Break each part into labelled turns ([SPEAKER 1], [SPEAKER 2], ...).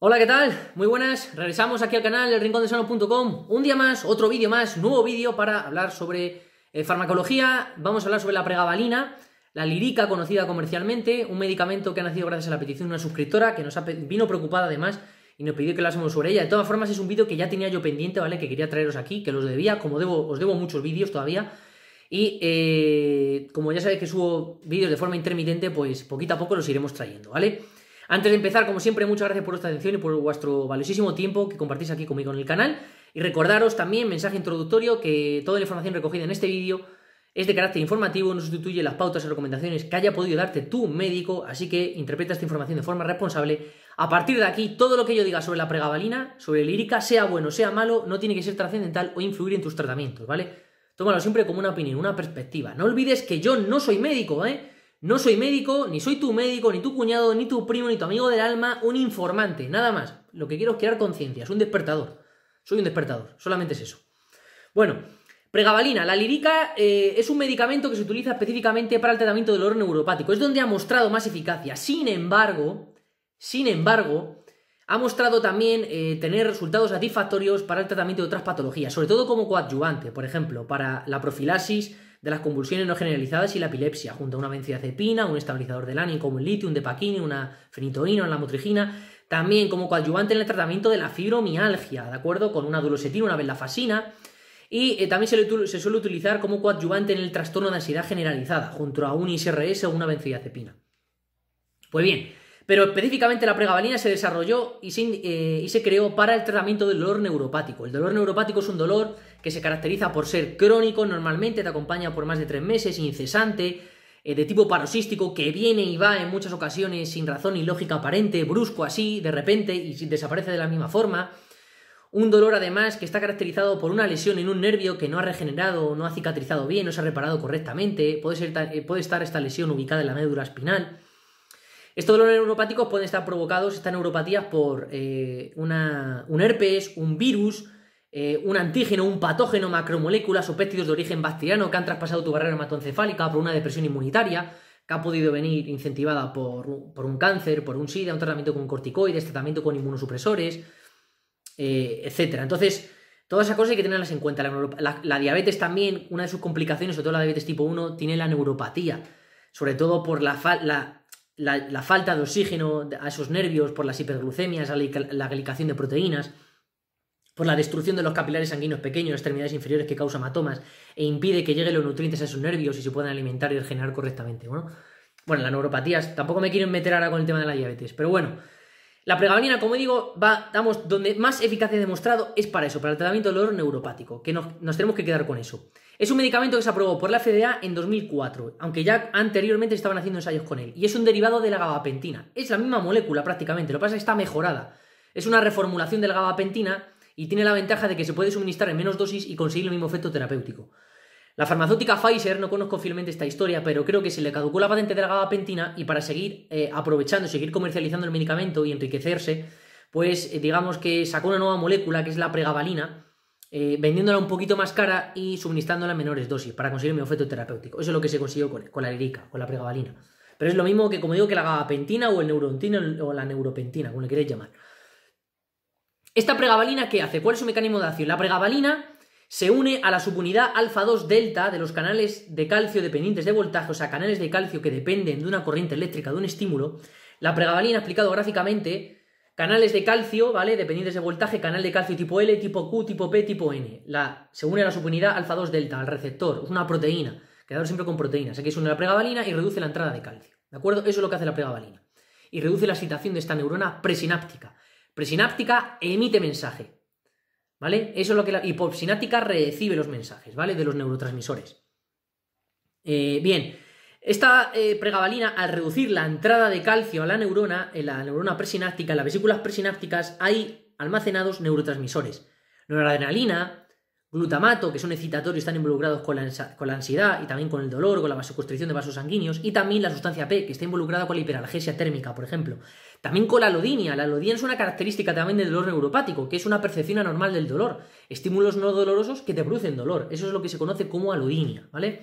[SPEAKER 1] Hola, ¿qué tal? Muy buenas, regresamos aquí al canal el Rincondesano.com. Un día más, otro vídeo más, nuevo vídeo para hablar sobre eh, farmacología. Vamos a hablar sobre la pregabalina, la lirica conocida comercialmente, un medicamento que ha nacido gracias a la petición de una suscriptora que nos vino preocupada además y nos pidió que hablásemos sobre ella. De todas formas, es un vídeo que ya tenía yo pendiente, ¿vale? Que quería traeros aquí, que los debía, como os debo muchos vídeos todavía. Y eh, como ya sabéis que subo vídeos de forma intermitente, pues poquito a poco los iremos trayendo, ¿vale? vale antes de empezar, como siempre, muchas gracias por vuestra atención y por vuestro valiosísimo tiempo que compartís aquí conmigo en el canal. Y recordaros también, mensaje introductorio, que toda la información recogida en este vídeo es de carácter informativo, no sustituye las pautas y recomendaciones que haya podido darte tu médico, así que interpreta esta información de forma responsable. A partir de aquí, todo lo que yo diga sobre la pregabalina, sobre lírica, sea bueno, o sea malo, no tiene que ser trascendental o influir en tus tratamientos, ¿vale? Tómalo siempre como una opinión, una perspectiva. No olvides que yo no soy médico, ¿eh? No soy médico, ni soy tu médico, ni tu cuñado, ni tu primo, ni tu amigo del alma, un informante, nada más. Lo que quiero es crear conciencia, es un despertador. Soy un despertador, solamente es eso. Bueno, pregabalina. La lirica eh, es un medicamento que se utiliza específicamente para el tratamiento del dolor neuropático. Es donde ha mostrado más eficacia. Sin embargo, sin embargo, ha mostrado también eh, tener resultados satisfactorios para el tratamiento de otras patologías, sobre todo como coadyuvante, por ejemplo, para la profilaxis de las convulsiones no generalizadas y la epilepsia, junto a una benzodiazepina, un estabilizador del ánimo como el litio, un depaquini, una fenitoína, una lamotrigina, también como coadyuvante en el tratamiento de la fibromialgia, ¿de acuerdo? Con una dulosetina, una belafasina y eh, también se, se, suele utilizar como coadyuvante en el trastorno de ansiedad generalizada, junto a un ISRS o una benzodiazepina. Pues bien, pero específicamente la pregabalina se desarrolló eh, y se, creó para el tratamiento del dolor neuropático. El dolor neuropático es un dolor que se caracteriza por ser crónico, normalmente te acompaña por más de tres meses, incesante, eh, de tipo paroxístico, que viene y va en muchas ocasiones sin razón ni lógica aparente, brusco así, de repente, y desaparece de la misma forma. Un dolor además que está caracterizado por una lesión en un nervio que no ha regenerado, no ha cicatrizado bien, no se ha reparado correctamente, puede eh, estar esta lesión ubicada en la médula espinal. Estos dolores neuropáticos pueden estar provocados, estas neuropatías, por eh, un herpes, un virus, eh, un antígeno, un patógeno, macromoléculas o péptidos de origen bacteriano que han traspasado tu barrera hematoencefálica por una depresión inmunitaria que ha podido venir incentivada por, un cáncer, por un SIDA, un tratamiento con corticoides, tratamiento con inmunosupresores, eh, etc. Entonces, todas esas cosas hay que tenerlas en cuenta. La, diabetes también, una de sus complicaciones, sobre todo la diabetes tipo 1, tiene la neuropatía, sobre todo por la, la la, falta de oxígeno a esos nervios por las hiperglucemias, la, glicación de proteínas, por la destrucción de los capilares sanguíneos pequeños, extremidades inferiores que causan hematomas e impide que lleguen los nutrientes a esos nervios y se puedan alimentar y regenerar correctamente. Bueno, bueno las neuropatías, tampoco me quieren meter ahora con el tema de la diabetes, pero bueno, la pregabalina, como digo, va, damos, donde más eficacia demostrado es para eso, para el tratamiento del dolor neuropático, que nos, nos, tenemos que quedar con eso. Es un medicamento que se aprobó por la FDA en 2004, aunque ya anteriormente estaban haciendo ensayos con él, y es un derivado de la gabapentina. Es la misma molécula prácticamente, lo que pasa es que está mejorada. Es una reformulación de la gabapentina y tiene la ventaja de que se puede suministrar en menos dosis y conseguir el mismo efecto terapéutico. La farmacéutica Pfizer, no conozco fielmente esta historia, pero creo que se le caducó la patente de la gabapentina y para seguir eh, aprovechando, seguir comercializando el medicamento y enriquecerse, pues eh, digamos que sacó una nueva molécula que es la pregabalina, eh, vendiéndola un poquito más cara y suministrándola en menores dosis para conseguir un efecto terapéutico. Eso es lo que se consiguió con, la lirica, con la pregabalina. Pero es lo mismo que, como digo, que la gabapentina o el neurontina o la neuropentina, como le queréis llamar. ¿Esta pregabalina qué hace? ¿Cuál es su mecanismo de acción? La pregabalina se une a la subunidad alfa 2 delta de los canales de calcio dependientes de voltaje, o sea, canales de calcio que dependen de una corriente eléctrica, de un estímulo. La pregabalina explicado gráficamente, canales de calcio, ¿vale? Dependientes de voltaje, canal de calcio tipo L, tipo Q, tipo P, tipo N. La, se une a la subunidad alfa 2 delta, al receptor, es una proteína. quedado siempre con proteínas. Aquí se une la pregabalina y reduce la entrada de calcio. ¿De acuerdo? Eso es lo que hace la pregabalina. Y reduce la excitación de esta neurona presináptica. Presináptica emite mensaje ¿Vale? Eso es lo que la hipopsináptica recibe los mensajes, ¿vale? De los neurotransmisores. Eh, bien, esta eh, pregabalina, al reducir la entrada de calcio a la neurona, en eh, la neurona presináptica, en las vesículas presinápticas, hay almacenados neurotransmisores. Noradrenalina, glutamato, que son excitatorios, están involucrados con la, ansiedad y también con el dolor, con la vasoconstricción de vasos sanguíneos, y también la sustancia P, que está involucrada con la hiperalgesia térmica, por ejemplo. También con la alodinia. La alodinia es una característica también del dolor neuropático, que es una percepción anormal del dolor. Estímulos no dolorosos que te producen dolor. Eso es lo que se conoce como alodinia, ¿vale?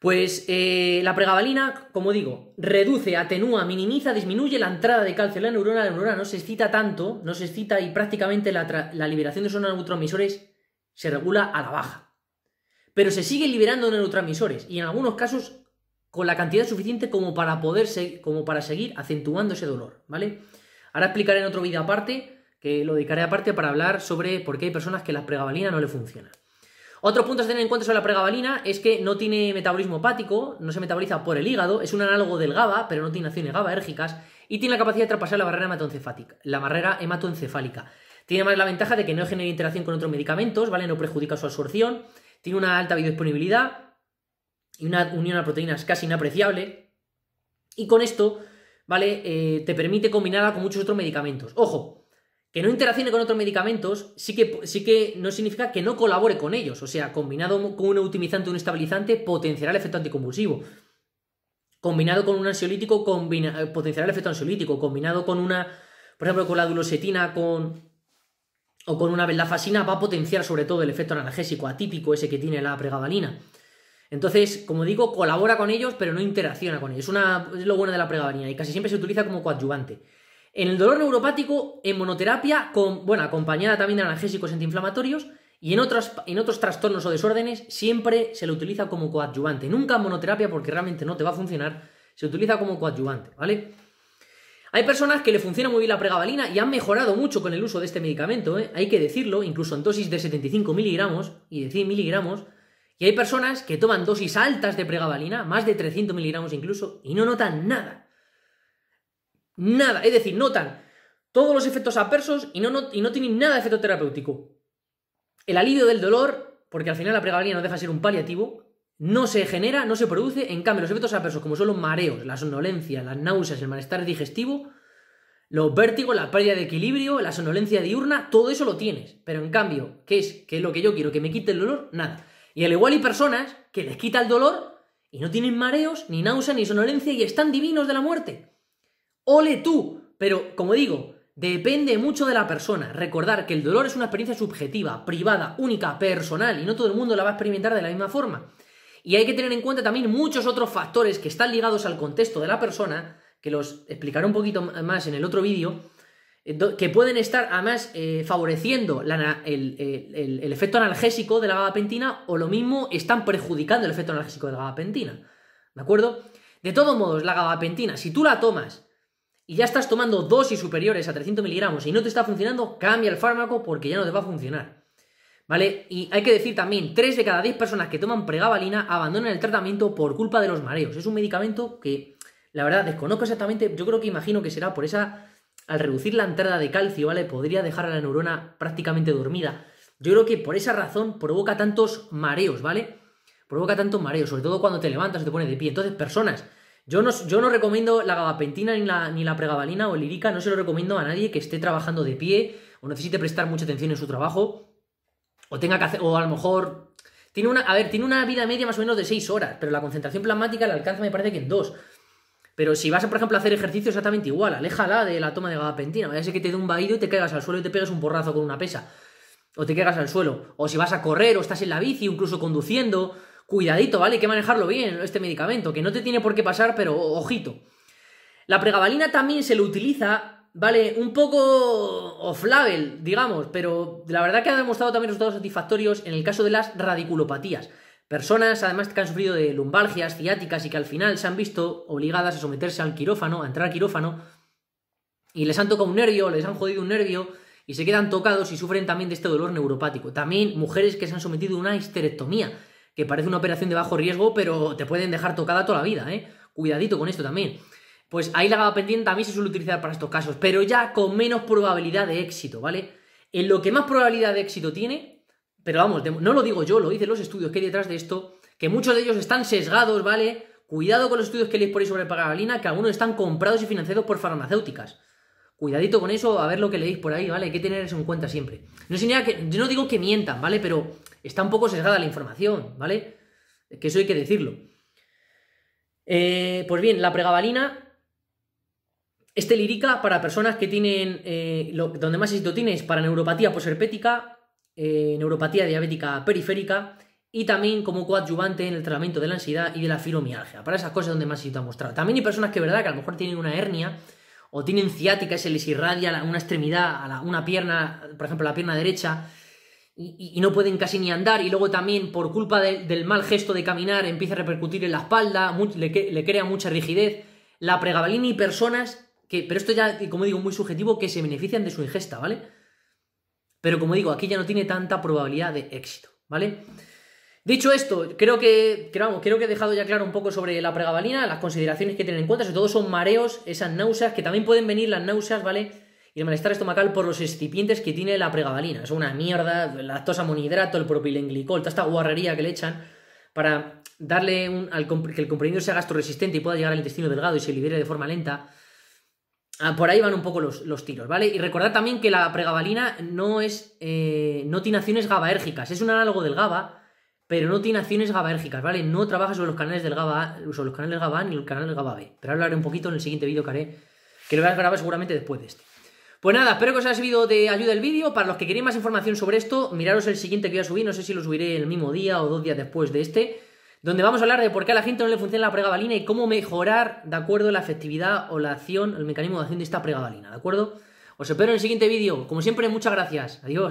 [SPEAKER 1] Pues eh, la pregabalina, como digo, reduce, atenúa, minimiza, disminuye la entrada de calcio en la neurona. La neurona no se excita tanto, no se excita y prácticamente la, la liberación de esos neurotransmisores se regula a la baja. Pero se sigue liberando neurotransmisores y en algunos casos con la cantidad suficiente como para poderse como para seguir acentuando ese dolor, ¿vale? Ahora explicaré en otro vídeo aparte, que lo dedicaré aparte para hablar sobre por qué hay personas que la pregabalina no le funciona. Otro punto a tener en cuenta sobre la pregabalina es que no tiene metabolismo hepático, no se metaboliza por el hígado, es un análogo del GABA, pero no tiene acciones GABAérgicas y tiene la capacidad de traspasar la barrera hematoencefática, la barrera hematoencefálica. Tiene más la ventaja de que no genera interacción con otros medicamentos, ¿vale? No perjudica su absorción. Tiene una alta biodisponibilidad y una unión a proteínas casi inapreciable. Y con esto, ¿vale? Eh, te permite combinarla con muchos otros medicamentos. Ojo, que no interaccione con otros medicamentos sí que, sí que no significa que no colabore con ellos. O sea, combinado con un optimizante o un estabilizante, potenciará el efecto anticonvulsivo combinado con un ansiolítico, eh, potenciará el efecto ansiolítico, combinado con una, por ejemplo, con la dulosetina con o con una fascina va a potenciar sobre todo el efecto analgésico atípico ese que tiene la pregabalina. Entonces, como digo, colabora con ellos, pero no interacciona con ellos. es lo bueno de la pregabalina y casi siempre se utiliza como coadyuvante. En el dolor neuropático, en monoterapia, con, bueno, acompañada también de analgésicos antiinflamatorios, y en otros, en otros trastornos o desórdenes, siempre se le utiliza como coadyuvante. Nunca en monoterapia, porque realmente no te va a funcionar, se utiliza como coadyuvante, ¿vale? Hay personas que le funciona muy bien la pregabalina y han mejorado mucho con el uso de este medicamento, ¿eh? hay que decirlo, incluso en dosis de 75 miligramos y de 100 miligramos. Y hay personas que toman dosis altas de pregabalina, más de 300 miligramos incluso, y no notan nada. Nada, es decir, notan todos los efectos adversos y no, y no tienen nada de efecto terapéutico. El alivio del dolor, porque al final la pregabalina no deja de ser un paliativo, no se genera, no se produce. En cambio, los efectos adversos, como son los mareos, la somnolencia, las náuseas, el malestar digestivo, los vértigos, la pérdida de equilibrio, la somnolencia diurna, todo eso lo tienes. Pero en cambio, ¿qué es? ¿Qué es lo que yo quiero? ¿Que me quite el dolor? Nada. Y al igual hay personas que les quita el dolor y no tienen mareos, ni náuseas, ni sonolencia y están divinos de la muerte. Ole tú. Pero, como digo, depende mucho de la persona. Recordar que el dolor es una experiencia subjetiva, privada, única, personal y no todo el mundo la va a experimentar de la misma forma. Y hay que tener en cuenta también muchos otros factores que están ligados al contexto de la persona, que los explicaré un poquito más en el otro vídeo, que pueden estar además eh, favoreciendo el, efecto analgésico de la gabapentina o lo mismo están perjudicando el efecto analgésico de la gabapentina. ¿De acuerdo? De todos modos, la gabapentina, si tú la tomas y ya estás tomando dosis superiores a 300 miligramos y no te está funcionando, cambia el fármaco porque ya no te va a funcionar. ¿Vale? Y hay que decir también, 3 de cada 10 personas que toman pregabalina abandonan el tratamiento por culpa de los mareos. Es un medicamento que, la verdad, desconozco exactamente, yo creo que imagino que será por esa, al reducir la entrada de calcio, ¿vale? Podría dejar a la neurona prácticamente dormida. Yo creo que por esa razón provoca tantos mareos, ¿vale? Provoca tantos mareos, sobre todo cuando te levantas o te pones de pie. Entonces, personas, yo no, recomiendo la gabapentina ni la, ni la pregabalina o lirica, no se lo recomiendo a nadie que esté trabajando de pie o necesite prestar mucha atención en su trabajo o tenga que hacer, o a lo mejor tiene una, a ver, tiene una vida media más o menos de 6 horas, pero la concentración plasmática la alcanza, me parece que en 2. Pero si vas, a, por ejemplo, hacer ejercicio exactamente igual, aléjala de la toma de gabapentina. Vaya a ser que te dé un vaído y te caigas al suelo y te pegas un porrazo con una pesa. O te caigas al suelo. O si vas a correr o estás en la bici, incluso conduciendo. Cuidadito, ¿vale? Hay que manejarlo bien, este medicamento, que no te tiene por qué pasar, pero ojito. La pregabalina también se lo utiliza vale, un poco off-label, digamos, pero la verdad que ha demostrado también resultados satisfactorios en el caso de las radiculopatías. Personas, además, que han sufrido de lumbalgias, ciáticas y que al final se han visto obligadas a someterse al quirófano, a entrar al quirófano, y les han tocado un nervio, les han jodido un nervio, y se quedan tocados y sufren también de este dolor neuropático. También mujeres que se han sometido a una histerectomía, que parece una operación de bajo riesgo, pero te pueden dejar tocada toda la vida, ¿eh? Cuidadito con esto también pues ahí la gaba pendiente mí se suele utilizar para estos casos, pero ya con menos probabilidad de éxito, ¿vale? En lo que más probabilidad de éxito tiene, pero vamos, no lo digo yo, lo dicen los estudios que hay detrás de esto, que muchos de ellos están sesgados, ¿vale? Cuidado con los estudios que leéis por ahí sobre pregabalina. que algunos están comprados y financiados por farmacéuticas. Cuidadito con eso, a ver lo que leéis por ahí, ¿vale? Hay que tener eso en cuenta siempre. No significa que, yo no digo que mientan, ¿vale? Pero está un poco sesgada la información, ¿vale? Que eso hay que decirlo. Eh, pues bien, la pregabalina este lírica para personas que tienen, eh, donde más éxito tiene es para neuropatía posherpética, eh, neuropatía diabética periférica y también como coadyuvante en el tratamiento de la ansiedad y de la fibromialgia. Para esas cosas donde más éxito ha mostrado. También hay personas que, verdad, que a lo mejor tienen una hernia o tienen ciática, se les irradia una extremidad, a una pierna, por ejemplo, la pierna derecha, y, no pueden casi ni andar, y luego también por culpa del mal gesto de caminar empieza a repercutir en la espalda, le, le, crea mucha rigidez. La pregabalina y personas pero esto ya, como digo, muy subjetivo, que se benefician de su ingesta, ¿vale? Pero como digo, aquí ya no tiene tanta probabilidad de éxito, ¿vale? Dicho esto, creo que, creo que he dejado ya claro un poco sobre la pregabalina, las consideraciones que tienen en cuenta, sobre todo son mareos, esas náuseas, que también pueden venir las náuseas, ¿vale? Y el malestar estomacal por los excipientes que tiene la pregabalina. Es una mierda, lactosa monohidrato, el propilenglicol, toda esta guarrería que le echan para darle un, que el comprimido sea gastroresistente y pueda llegar al intestino delgado y se libere de forma lenta. Ah, por ahí van un poco los, tiros, ¿vale? Y recordad también que la pregabalina no es. Eh, no tiene acciones gabaérgicas. Es un análogo del GABA, pero no tiene acciones gabaérgicas, ¿vale? No trabaja sobre los canales del GABA sobre los canales GABA ni el canal del GABA B. Pero hablaré un poquito en el siguiente vídeo que haré. Que lo voy a grabar seguramente después de este. Pues nada, espero que os haya servido de ayuda el vídeo. Para los que queréis más información sobre esto, miraros el siguiente que voy a subir. No sé si lo subiré el mismo día o dos días después de este donde vamos a hablar de por qué a la gente no le funciona la pregabalina y cómo mejorar, de acuerdo, la efectividad o la acción, el mecanismo de acción de esta pregabalina, ¿de acuerdo? Os espero en el siguiente vídeo. Como siempre, muchas gracias. Adiós.